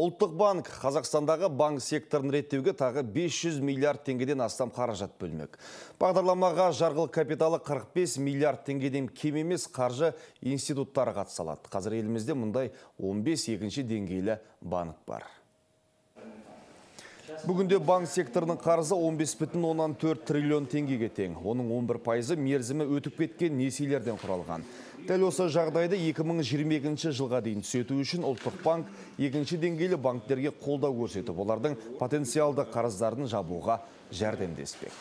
Ұлттық банк Қазақстандағы банк секторын реттеуге тағы 500 миллиард теңгеден астам қаражат бөлмек. Бағдарламаға жарғылық капиталы 45 миллиард теңгеден кем емес қаржы институттары қатысалады. Қазір елімізде мұндай 15 екінші деңгейлі банк бар. Бүгінде банк секторының қарызы 15,4 триллион теңгеге тең. Оның 11 пайызы мерзімі өтіп кеткен несиелерден құралған. Тәл осы жағдайды 2022 жылға дейін сөйті үшін ұлттық банк екінші деңгейлі банктерге қолдау көрсетіп, олардың потенциалды қарыздарын жабуға жәрдемдеспек.